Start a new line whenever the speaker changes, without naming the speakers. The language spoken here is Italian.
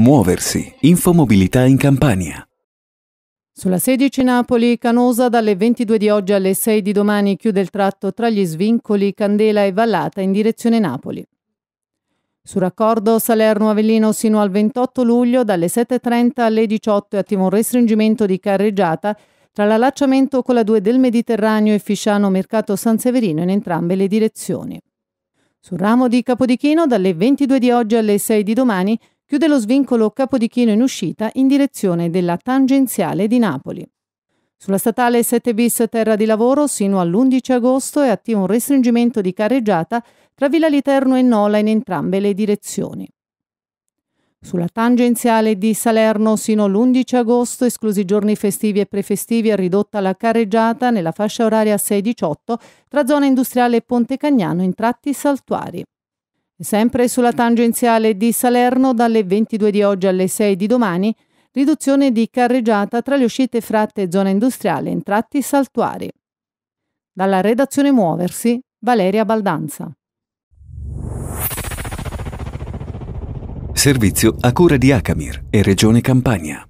Muoversi. Infomobilità in Campania. Sulla 16 Napoli, Canosa dalle 22 di oggi alle 6 di domani chiude il tratto tra gli svincoli Candela e Vallata in direzione Napoli. Su raccordo Salerno-Avellino sino al 28 luglio dalle 7.30 alle 18 attiva un restringimento di carreggiata tra l'allacciamento con la 2 del Mediterraneo e Fisciano-Mercato San Severino in entrambe le direzioni. Sul ramo di Capodichino dalle 22 di oggi alle 6 di domani chiude lo svincolo Capodichino in uscita in direzione della tangenziale di Napoli. Sulla statale 7 bis Terra di Lavoro sino all'11 agosto è attivo un restringimento di carreggiata tra Villa Literno e Nola in entrambe le direzioni. Sulla tangenziale di Salerno sino all'11 agosto, esclusi giorni festivi e prefestivi, è ridotta la carreggiata nella fascia oraria 6-18 tra zona industriale e Ponte Cagnano in tratti saltuari. Sempre sulla tangenziale di Salerno, dalle 22 di oggi alle 6 di domani, riduzione di carreggiata tra le uscite fratte e zona industriale in tratti saltuari. Dalla redazione Muoversi, Valeria Baldanza. Servizio a cura di Acamir e Regione Campania.